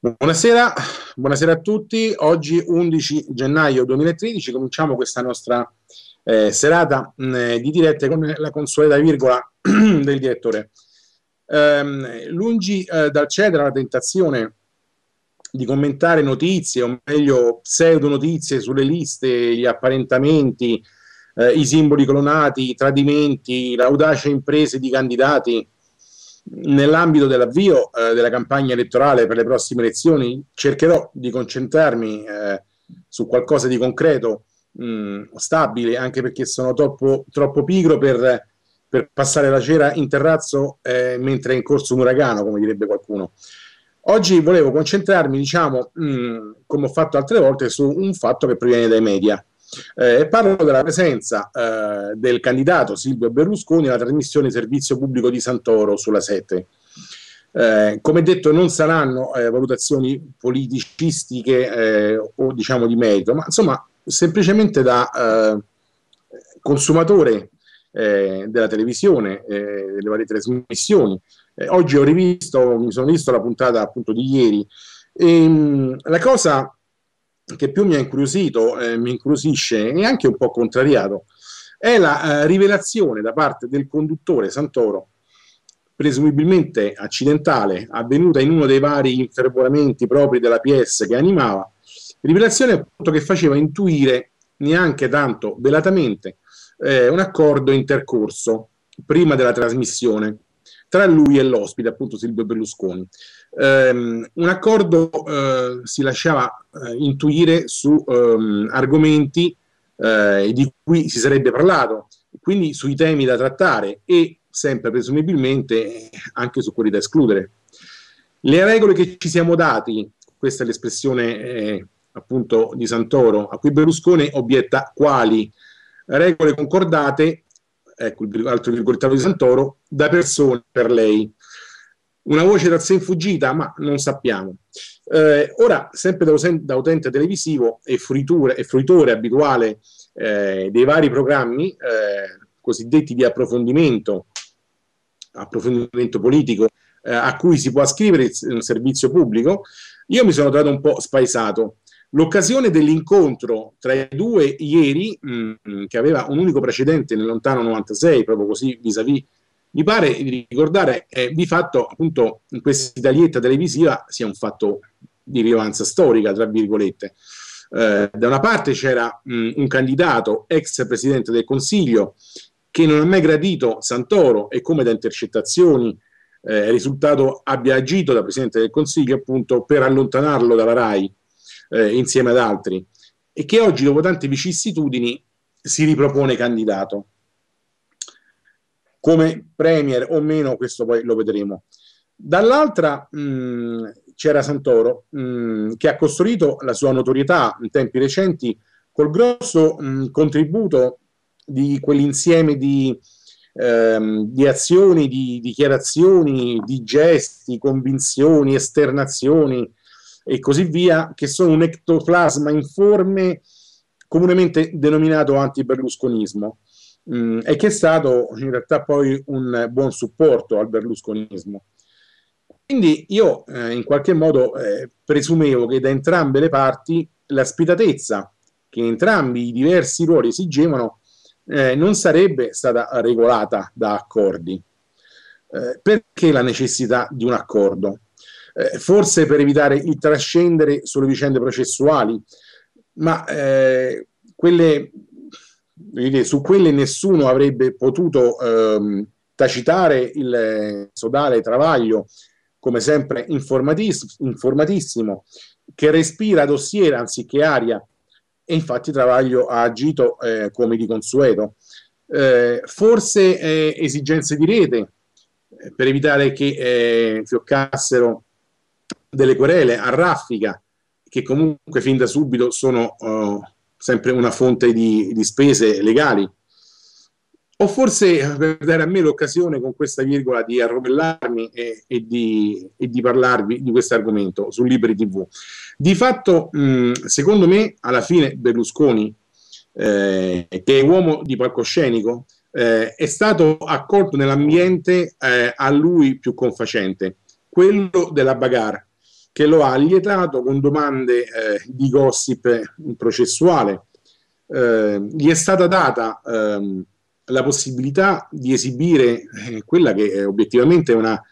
Buonasera, buonasera, a tutti. Oggi 11 gennaio 2013 cominciamo questa nostra eh, serata mh, mm, eh, di dirette con la consueta virgola del direttore. Ehm, lungi eh, dal cedere alla tentazione di commentare notizie, o meglio pseudo notizie sulle liste, gli apparentamenti, eh, i simboli clonati, i tradimenti, l'audace imprese di candidati, nell'ambito dell'avvio eh, della campagna elettorale per le prossime elezioni cercherò di concentrarmi eh, su qualcosa di concreto, mh, mm, stabile, anche perché sono troppo, troppo pigro per, per, passare la cera in terrazzo eh, mentre è in corso un uragano, come direbbe qualcuno. Oggi volevo concentrarmi, diciamo, mh, mm, come ho fatto altre volte, su un fatto che proviene dai media. Eh, parlo della presenza eh, del candidato Silvio Berlusconi alla trasmissione Servizio Pubblico di Santoro sulla 7. Eh, come detto non saranno eh, valutazioni politicistiche eh, o diciamo di merito, ma insomma semplicemente da eh, consumatore della televisione, delle varie trasmissioni. oggi ho rivisto, mi sono visto la puntata appunto di ieri e ehm, mh, la cosa che più mi ha incuriosito, eh, mi incuriosisce e anche un po' contrariato, è la eh, rivelazione da parte del conduttore Santoro, presumibilmente accidentale, avvenuta in uno dei vari infervoramenti propri della PS che animava, rivelazione appunto che faceva intuire neanche tanto velatamente eh, un accordo intercorso prima della trasmissione tra lui e l'ospite, appunto Silvio Berlusconi. Um, un accordo uh, si lasciava uh, intuire su um, argomenti uh, di cui si sarebbe parlato, quindi sui temi da trattare e sempre presumibilmente anche su quelli da escludere. Le regole che ci siamo dati, questa è l'espressione eh, appunto di Santoro, a cui Berlusconi obietta quali regole concordate ecco l'altro virgolettato di Santoro, da persone per lei. Una voce da sé fuggita, ma non sappiamo. Eh, ora, sempre da, da, utente televisivo e, e fruitore abituale eh, dei vari programmi eh, cosiddetti di approfondimento, approfondimento politico, eh, a cui si può ascrivere un servizio pubblico, io mi sono trovato un po' spaesato L'occasione dell'incontro tra i due ieri, mh, mm, che aveva un unico precedente nel lontano 96, proprio così vis-à-vis, mi pare di ricordare eh, di fatto appunto in questa italietta televisiva sia un fatto di rilevanza storica, tra virgolette. Eh, da una parte c'era mh, mm, un candidato ex presidente del Consiglio che non ha mai gradito Santoro e come da intercettazioni eh, risultato abbia agito da presidente del Consiglio appunto per allontanarlo dalla RAI eh, insieme ad altri e che oggi, dopo tante vicissitudini, si ripropone candidato. Come premier o meno, questo poi lo vedremo. Dall'altra mh, mm, c'era Santoro, mh, mm, che ha costruito la sua notorietà in tempi recenti col grosso mh, mm, contributo di quell'insieme di, ehm, di azioni, di dichiarazioni, di gesti, convinzioni, esternazioni e così via, che sono un ectoplasma informe comunemente denominato anti-berlusconismo mm, e che è stato in realtà poi un buon supporto al berlusconismo. Quindi io eh, in qualche modo eh, presumevo che da entrambe le parti la spietatezza che entrambi i diversi ruoli esigevano eh, non sarebbe stata regolata da accordi. Eh, perché la necessità di un accordo? eh, forse per evitare il trascendere sulle vicende processuali, ma eh, quelle, su quelle nessuno avrebbe potuto ehm, tacitare il eh, sodale Travaglio, come sempre informatiss- informatissimo, che respira dossier anziché aria, e infatti Travaglio ha agito eh, come di consueto. Eh, forse eh, esigenze di rete eh, per evitare che eh, fioccassero delle querele a raffica, che comunque fin da subito sono uh, sempre una fonte di, di, spese legali. O forse per dare a me l'occasione con questa virgola di arrovellarmi e, e, di, e di, parlarvi di questo argomento su Libri TV. Di fatto, mh, mm, secondo me, alla fine Berlusconi, eh, che è uomo di palcoscenico, eh, è stato accolto nell'ambiente eh, a lui più confacente, quello della bagarre che lo ha allietato con domande eh, di gossip processuale. Eh, gli è stata data ehm, la possibilità di esibire eh, quella che è, obiettivamente è una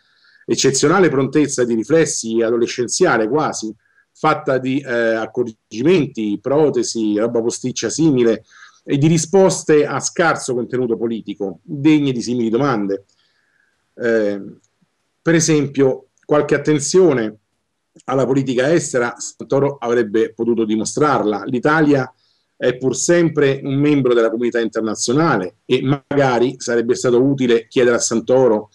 eccezionale prontezza di riflessi adolescenziale quasi, fatta di eh, accorgimenti, protesi, roba posticcia simile e di risposte a scarso contenuto politico, degne di simili domande. Eh, per esempio, qualche attenzione alla politica estera, Santoro avrebbe potuto dimostrarla. L'Italia è pur sempre un membro della comunità internazionale e magari sarebbe stato utile chiedere a Santoro,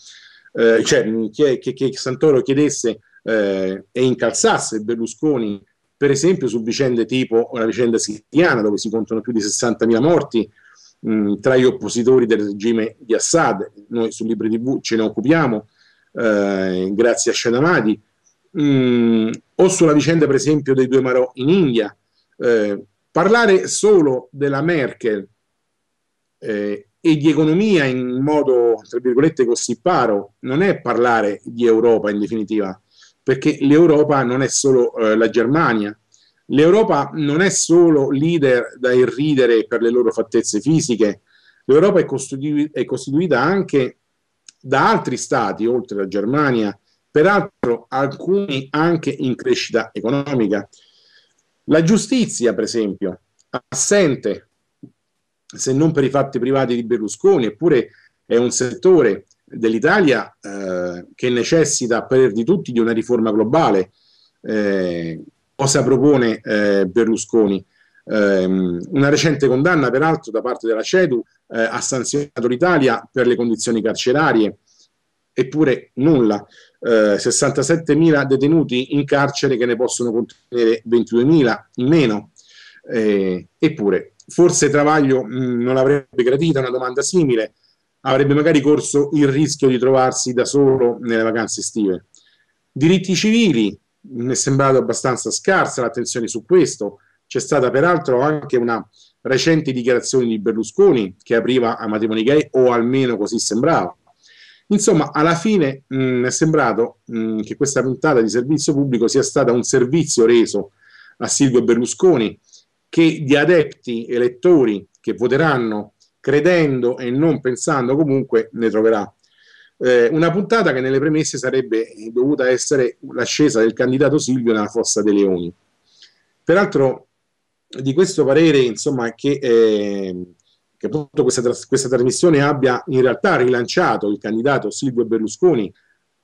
eh, cioè mm, che, che, che, Santoro chiedesse eh, e incalzasse Berlusconi, per esempio, su vicende tipo la vicenda siriana, dove si contano più di 60.000 morti mh, mm, tra gli oppositori del regime di Assad. Noi su Libre TV ce ne occupiamo, eh, grazie a Scenamati mh, mm, o sulla vicenda per esempio dei due Marò in India. Eh, parlare solo della Merkel eh, e di economia in modo, tra virgolette, così paro, non è parlare di Europa in definitiva, perché l'Europa non è solo eh, la Germania, l'Europa non è solo leader da irridere per le loro fattezze fisiche, l'Europa è, costitu- è costituita anche da altri stati, oltre alla Germania, peraltro alcuni anche in crescita economica. La giustizia, per esempio, assente, se non per i fatti privati di Berlusconi, eppure è un settore dell'Italia eh, che necessita per di tutti di una riforma globale. Eh, cosa propone eh, Berlusconi? Ehm, una recente condanna, peraltro, da parte della CEDU eh, ha sanzionato l'Italia per le condizioni carcerarie eppure nulla. Eh, 67.000 detenuti in carcere che ne possono contenere 22.000 in meno. Eh, eppure, forse Travaglio mh, mm, non avrebbe gradita una domanda simile, avrebbe magari corso il rischio di trovarsi da solo nelle vacanze estive. Diritti civili, mi mm, è sembrato abbastanza scarsa l'attenzione su questo. C'è stata peraltro anche una recente dichiarazione di Berlusconi che apriva a matrimoni gay, o almeno così sembrava. Insomma, alla fine mh, mm, è sembrato mh, mm, che questa puntata di servizio pubblico sia stata un servizio reso a Silvio Berlusconi, che gli adepti elettori che voteranno credendo e non pensando comunque ne troverà. Eh, una puntata che nelle premesse sarebbe dovuta essere l'ascesa del candidato Silvio nella fossa dei leoni. Peraltro di questo parere, insomma, che eh, che appunto questa, questa trasmissione abbia in realtà rilanciato il candidato Silvio Berlusconi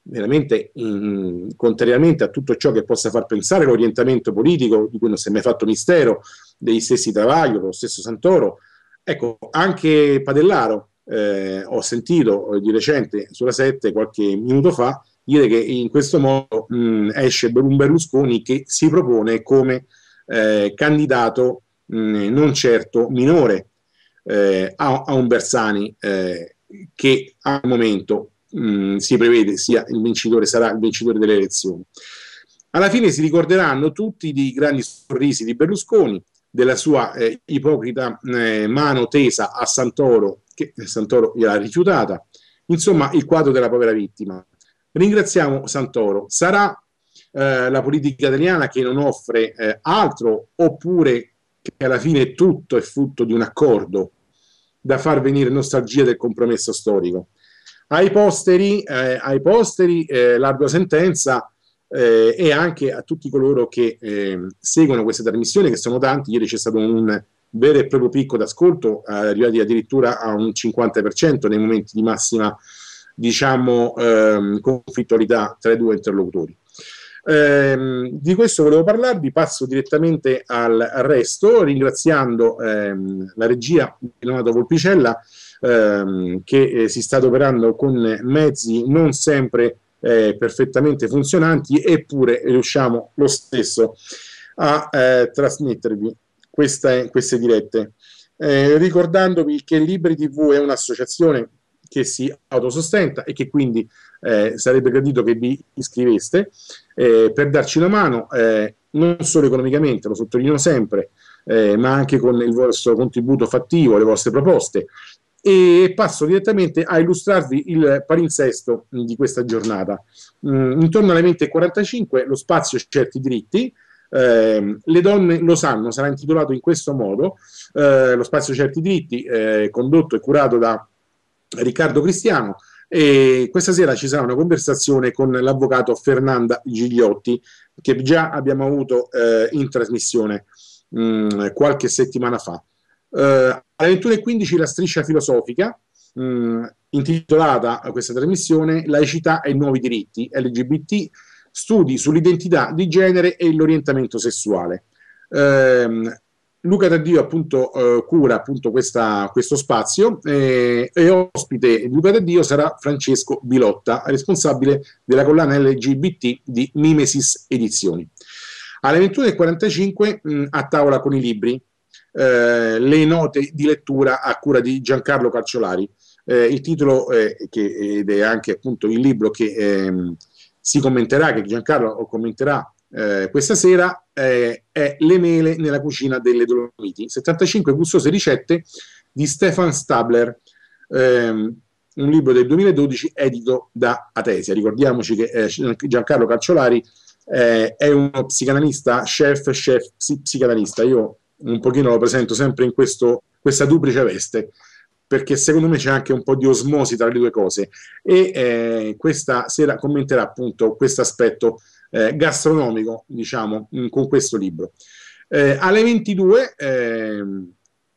veramente in, contrariamente a tutto ciò che possa far pensare l'orientamento politico, di cui non si è mai fatto mistero, degli stessi Travaglio, lo stesso Santoro, ecco, anche Padellaro, eh, ho sentito eh, di recente sulla 7 qualche minuto fa dire che in questo modo mh, esce un Berlusconi che si propone come eh, candidato mh, non certo minore eh, a, a, un Bersani eh, che al momento mh, mm, si prevede sia il vincitore, sarà il vincitore delle elezioni. Alla fine si ricorderanno tutti di grandi sorrisi di Berlusconi, della sua eh, ipocrita eh, mano tesa a Santoro, che Santoro gliela ha rifiutata, insomma il quadro della povera vittima. Ringraziamo Santoro. Sarà eh, la politica italiana che non offre eh, altro oppure che alla fine tutto è frutto di un accordo da far venire nostalgia del compromesso storico. Ai posteri, eh, ai posteri eh, l'ardua sentenza eh, e anche a tutti coloro che ehm, seguono questa trasmissione, che sono tanti, ieri c'è stato un vero e proprio picco d'ascolto, arrivati addirittura a un 50% nei momenti di massima diciamo, ehm, conflittualità tra i due interlocutori. Eh, di questo volevo parlarvi, passo direttamente al resto, ringraziando ehm, la regia di Leonardo Volpicella ehm, che eh, si sta adoperando con mezzi non sempre eh, perfettamente funzionanti, eppure riusciamo lo stesso a eh, trasmettervi questa, queste dirette. Eh, ricordandovi che Libri TV è un'associazione che si autosostenta e che quindi eh, sarebbe gradito che vi iscriveste eh, per darci una mano, eh, non solo economicamente, lo sottolineo sempre, eh, ma anche con il vostro contributo fattivo, le vostre proposte. E passo direttamente a illustrarvi il palinsesto di questa giornata. Mm, intorno alle 20.45 lo spazio Certi diritti, eh, le donne lo sanno, sarà intitolato in questo modo, eh, lo spazio Certi Diritti, eh, condotto e curato da Riccardo Cristiano, e questa sera ci sarà una conversazione con l'avvocato Fernanda Gigliotti, che già abbiamo avuto eh, in trasmissione mh, mm, qualche settimana fa. Eh, alle 21.15 la striscia filosofica, mh, mm, intitolata a questa trasmissione Laicità e nuovi diritti LGBT, studi sull'identità di genere e l'orientamento sessuale. Eh, Luca Taddio appunto eh, cura appunto questa, questo spazio eh, e ospite di Luca Taddio sarà Francesco Bilotta, responsabile della collana LGBT di Mimesis Edizioni. Alle 21.45 mh, mm, a tavola con i libri, eh, le note di lettura a cura di Giancarlo Carciolari. Eh, il titolo che, ed è anche appunto il libro che ehm, si commenterà, che Giancarlo commenterà eh, questa sera, eh, è Le mele nella cucina delle Dolomiti, 75 gustose ricette di Stefan Stabler, ehm, un libro del 2012 edito da Atesia. Ricordiamoci che eh, Giancarlo Calciolari eh, è uno psicanalista, chef, chef, psicanalista. Io un pochino lo presento sempre in questo, questa duplice veste, perché secondo me c'è anche un po' di osmosi tra le due cose. E eh, questa sera commenterà appunto questo aspetto eh, gastronomico, diciamo, mh, mm, con questo libro. Eh, alle 22, eh,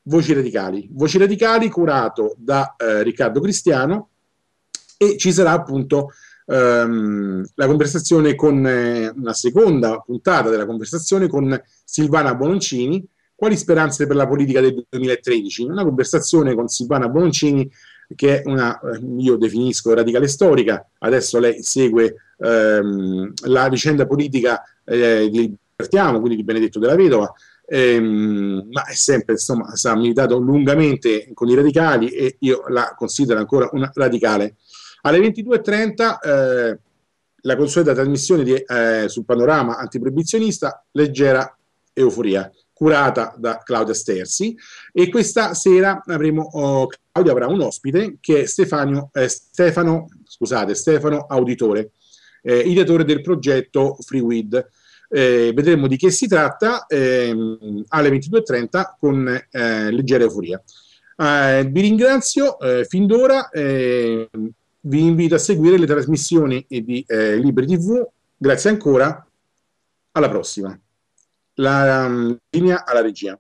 Voci Radicali. Voci Radicali curato da eh, Riccardo Cristiano e ci sarà appunto ehm, la conversazione con eh, una seconda puntata della conversazione con Silvana Bononcini, quali speranze per la politica del 2013? Una conversazione con Silvana Bononcini che è una, eh, io definisco radicale storica, adesso lei segue ehm, la vicenda politica eh, di Bertiamo, quindi di Benedetto della Vedova, ehm, ma è sempre, insomma, ha militato lungamente con i radicali e io la considero ancora una radicale. Alle 22.30 eh, la consueta trasmissione di, eh, sul panorama antiproibizionista, leggera euforia curata da Claudia Stersi e questa sera avremo, oh, Claudia avrà un ospite che è Stefano, eh, Stefano, scusate, Stefano Auditore, eh, ideatore del progetto FreeWid. Eh, vedremo di che si tratta ehm, alle 22.30 con eh, leggera euforia. Eh, vi ringrazio eh, fin d'ora, ehm, vi invito a seguire le trasmissioni di eh, Libri TV. Grazie ancora, alla prossima la mm, linea alla regia.